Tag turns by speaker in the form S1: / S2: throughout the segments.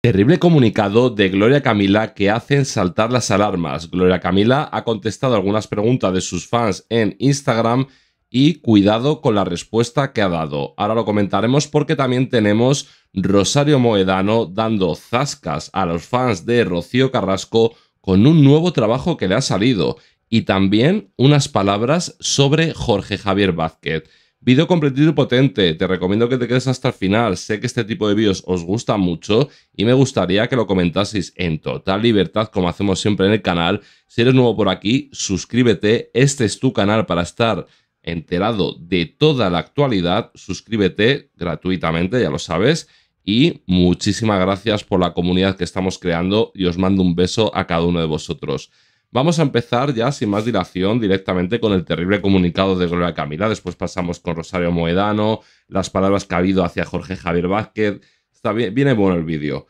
S1: Terrible comunicado de Gloria Camila que hacen saltar las alarmas. Gloria Camila ha contestado algunas preguntas de sus fans en Instagram y cuidado con la respuesta que ha dado. Ahora lo comentaremos porque también tenemos Rosario Moedano dando zascas a los fans de Rocío Carrasco con un nuevo trabajo que le ha salido y también unas palabras sobre Jorge Javier Vázquez. Vídeo completito y potente, te recomiendo que te quedes hasta el final, sé que este tipo de vídeos os gusta mucho y me gustaría que lo comentaseis en total libertad como hacemos siempre en el canal. Si eres nuevo por aquí, suscríbete, este es tu canal para estar enterado de toda la actualidad, suscríbete gratuitamente, ya lo sabes. Y muchísimas gracias por la comunidad que estamos creando y os mando un beso a cada uno de vosotros. Vamos a empezar ya sin más dilación directamente con el terrible comunicado de Gloria Camila. Después pasamos con Rosario Moedano, las palabras que ha habido hacia Jorge Javier Vázquez. Está bien, viene bueno el vídeo.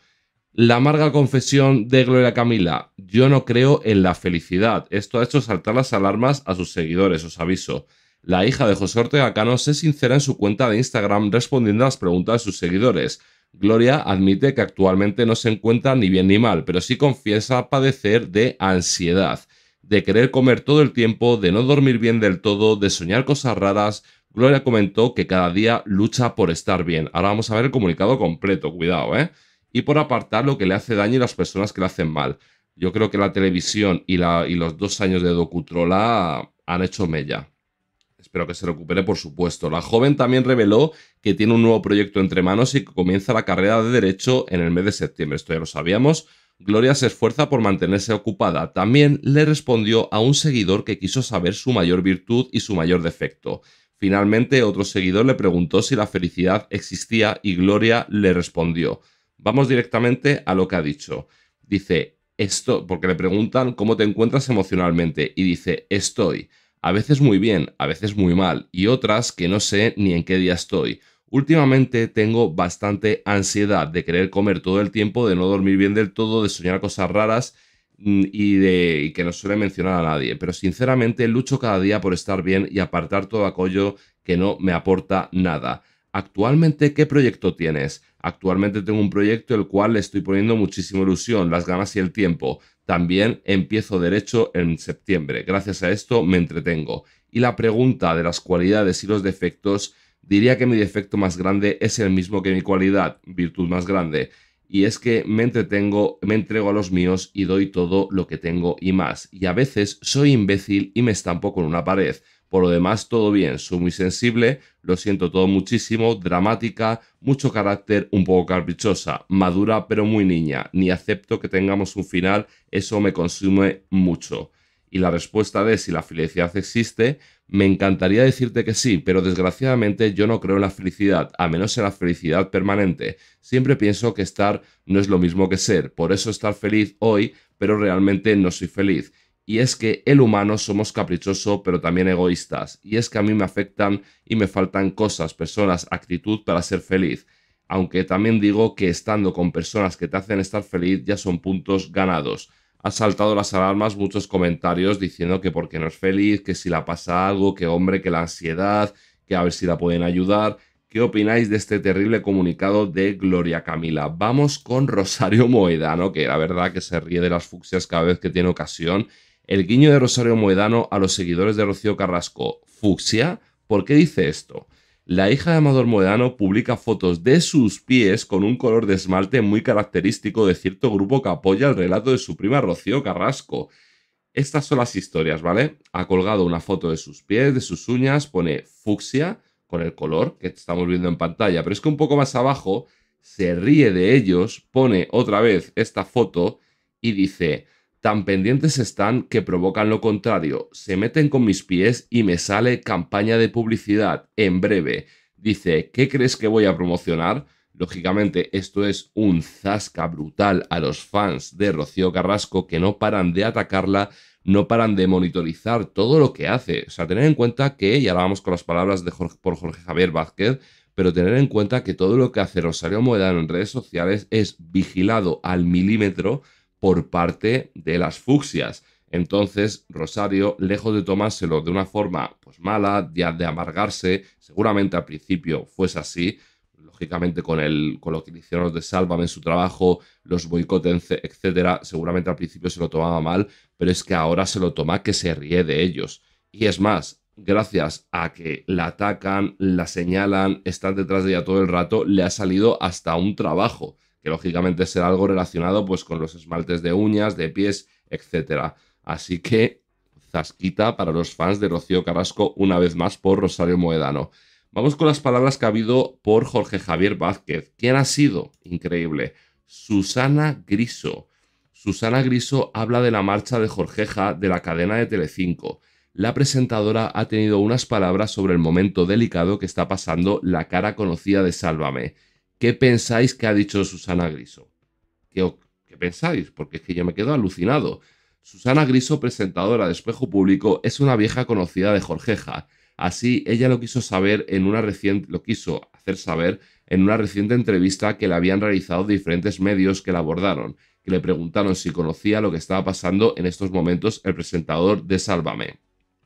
S1: La amarga confesión de Gloria Camila. Yo no creo en la felicidad. Esto ha hecho saltar las alarmas a sus seguidores, os aviso. La hija de José Ortega Cano se sincera en su cuenta de Instagram respondiendo a las preguntas de sus seguidores. Gloria admite que actualmente no se encuentra ni bien ni mal, pero sí confiesa padecer de ansiedad, de querer comer todo el tiempo, de no dormir bien del todo, de soñar cosas raras. Gloria comentó que cada día lucha por estar bien. Ahora vamos a ver el comunicado completo, cuidado, ¿eh? Y por apartar lo que le hace daño y las personas que le hacen mal. Yo creo que la televisión y, y los dos años de Docutrola han hecho mella. Espero que se recupere, por supuesto. La joven también reveló que tiene un nuevo proyecto entre manos y que comienza la carrera de Derecho en el mes de septiembre. Esto ya lo sabíamos. Gloria se esfuerza por mantenerse ocupada. También le respondió a un seguidor que quiso saber su mayor virtud y su mayor defecto. Finalmente, otro seguidor le preguntó si la felicidad existía y Gloria le respondió. Vamos directamente a lo que ha dicho. Dice, esto, porque le preguntan cómo te encuentras emocionalmente y dice, estoy a veces muy bien, a veces muy mal, y otras que no sé ni en qué día estoy. Últimamente tengo bastante ansiedad de querer comer todo el tiempo, de no dormir bien del todo, de soñar cosas raras mm, y de que no suele mencionar a nadie. Pero sinceramente lucho cada día por estar bien y apartar todo aquello que no me aporta nada. Actualmente, ¿qué proyecto tienes? Actualmente tengo un proyecto el cual le estoy poniendo muchísima ilusión, las ganas y el tiempo. También empiezo derecho en septiembre. Gracias a esto me entretengo. Y la pregunta de las cualidades y los defectos, diría que mi defecto más grande es el mismo que mi cualidad, virtud más grande. Y es que me entretengo, me entrego a los míos y doy todo lo que tengo y más. Y a veces soy imbécil y me estampo con una pared. Por lo demás, todo bien. Soy muy sensible, lo siento todo muchísimo, dramática, mucho carácter, un poco caprichosa, madura pero muy niña. Ni acepto que tengamos un final, eso me consume mucho. Y la respuesta de si la felicidad existe, me encantaría decirte que sí, pero desgraciadamente yo no creo en la felicidad, a menos en la felicidad permanente. Siempre pienso que estar no es lo mismo que ser, por eso estar feliz hoy, pero realmente no soy feliz y es que el humano somos caprichoso pero también egoístas, y es que a mí me afectan y me faltan cosas, personas, actitud para ser feliz, aunque también digo que estando con personas que te hacen estar feliz ya son puntos ganados. Ha saltado las alarmas muchos comentarios diciendo que porque no es feliz, que si la pasa algo, que hombre, que la ansiedad, que a ver si la pueden ayudar. ¿Qué opináis de este terrible comunicado de Gloria Camila? Vamos con Rosario Moedano, que la verdad que se ríe de las fucsias cada vez que tiene ocasión el guiño de Rosario Moedano a los seguidores de Rocío Carrasco, ¿Fucsia? ¿por qué dice esto? La hija de Amador Moedano publica fotos de sus pies con un color de esmalte muy característico de cierto grupo que apoya el relato de su prima Rocío Carrasco. Estas son las historias, ¿vale? Ha colgado una foto de sus pies, de sus uñas, pone fucsia con el color que estamos viendo en pantalla, pero es que un poco más abajo se ríe de ellos, pone otra vez esta foto y dice, Tan pendientes están que provocan lo contrario. Se meten con mis pies y me sale campaña de publicidad en breve. Dice, ¿qué crees que voy a promocionar? Lógicamente, esto es un zasca brutal a los fans de Rocío Carrasco que no paran de atacarla, no paran de monitorizar todo lo que hace. O sea, tener en cuenta que, y ahora vamos con las palabras de Jorge, por Jorge Javier Vázquez, pero tener en cuenta que todo lo que hace Rosario Moedano en redes sociales es vigilado al milímetro por parte de las fucsias. Entonces, Rosario, lejos de tomárselo de una forma pues mala, de, de amargarse, seguramente al principio fuese así, lógicamente con, el, con lo que hicieron los de Sálvame en su trabajo, los boicotes, etcétera, seguramente al principio se lo tomaba mal, pero es que ahora se lo toma que se ríe de ellos. Y es más, gracias a que la atacan, la señalan, están detrás de ella todo el rato, le ha salido hasta un trabajo lógicamente será algo relacionado pues con los esmaltes de uñas, de pies, etc. Así que zasquita para los fans de Rocío Carrasco una vez más por Rosario Moedano. Vamos con las palabras que ha habido por Jorge Javier Vázquez. ¿Quién ha sido? Increíble. Susana Griso. Susana Griso habla de la marcha de Jorgeja de la cadena de Telecinco. La presentadora ha tenido unas palabras sobre el momento delicado que está pasando la cara conocida de Sálvame ¿Qué pensáis que ha dicho Susana Griso? ¿Qué, pensáis? Porque es que yo me quedo alucinado. Susana Griso, presentadora de Espejo Público, es una vieja conocida de Jorgeja. Así, ella lo quiso saber en una reciente, lo quiso hacer saber en una reciente entrevista que le habían realizado diferentes medios que la abordaron, que le preguntaron si conocía lo que estaba pasando en estos momentos el presentador de Sálvame.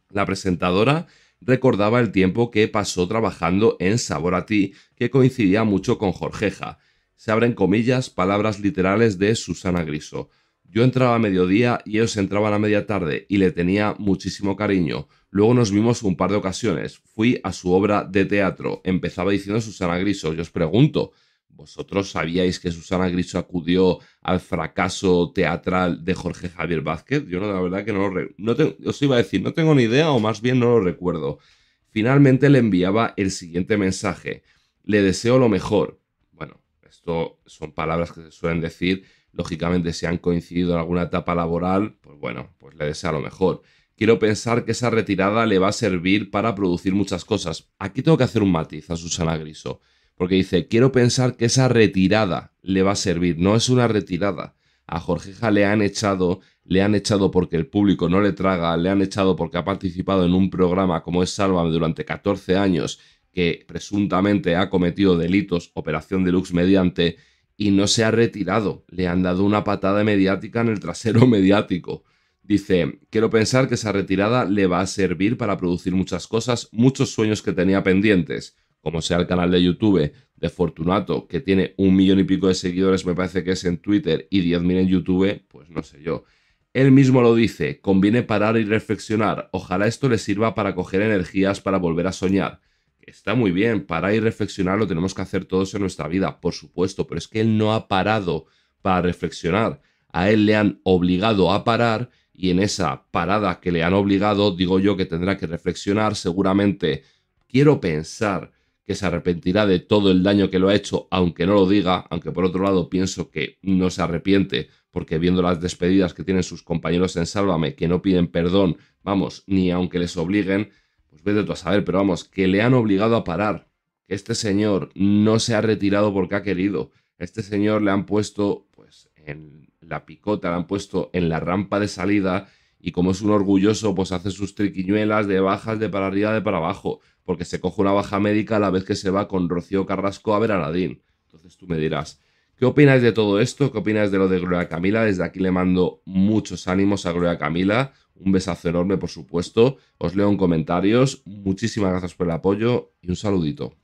S1: La presentadora recordaba el tiempo que pasó trabajando en Sabor a ti, que coincidía mucho con Jorgeja. Se abren comillas, palabras literales de Susana Griso. Yo entraba a mediodía y ellos entraban a media tarde y le tenía muchísimo cariño. Luego nos vimos un par de ocasiones. Fui a su obra de teatro. Empezaba diciendo Susana Griso. Yo os pregunto, vosotros sabíais que Susana Griso acudió al fracaso teatral de Jorge Javier Vázquez. Yo la verdad que no lo no os iba a decir, no tengo ni idea o más bien no lo recuerdo. Finalmente le enviaba el siguiente mensaje. Le deseo lo mejor. Bueno, esto son palabras que se suelen decir. Lógicamente, si han coincidido en alguna etapa laboral, pues bueno, pues le deseo lo mejor. Quiero pensar que esa retirada le va a servir para producir muchas cosas. Aquí tengo que hacer un matiz a Susana Griso. Porque dice, quiero pensar que esa retirada le va a servir. No es una retirada. A Jorgeja le han echado, le han echado porque el público no le traga, le han echado porque ha participado en un programa como es Sálvame durante 14 años, que presuntamente ha cometido delitos, operación deluxe mediante, y no se ha retirado. Le han dado una patada mediática en el trasero mediático. Dice, quiero pensar que esa retirada le va a servir para producir muchas cosas, muchos sueños que tenía pendientes como sea el canal de YouTube de Fortunato, que tiene un millón y pico de seguidores, me parece que es en Twitter, y 10.000 en YouTube, pues no sé yo. Él mismo lo dice, conviene parar y reflexionar. Ojalá esto le sirva para coger energías para volver a soñar. Está muy bien, parar y reflexionar lo tenemos que hacer todos en nuestra vida, por supuesto, pero es que él no ha parado para reflexionar. A él le han obligado a parar y en esa parada que le han obligado, digo yo que tendrá que reflexionar seguramente. Quiero pensar se arrepentirá de todo el daño que lo ha hecho, aunque no lo diga, aunque por otro lado pienso que no se arrepiente, porque viendo las despedidas que tienen sus compañeros en Sálvame, que no piden perdón, vamos, ni aunque les obliguen, pues vete tú a saber, pero vamos, que le han obligado a parar, que este señor no se ha retirado porque ha querido, este señor le han puesto, pues, en la picota, le han puesto en la rampa de salida, y como es un orgulloso, pues hace sus triquiñuelas de bajas de para arriba, de para abajo porque se coge una baja médica a la vez que se va con Rocío Carrasco a ver a Nadine. Entonces tú me dirás, ¿qué opináis de todo esto? ¿Qué opináis de lo de Gloria Camila? Desde aquí le mando muchos ánimos a Gloria Camila. Un besazo enorme, por supuesto. Os leo en comentarios. Muchísimas gracias por el apoyo y un saludito.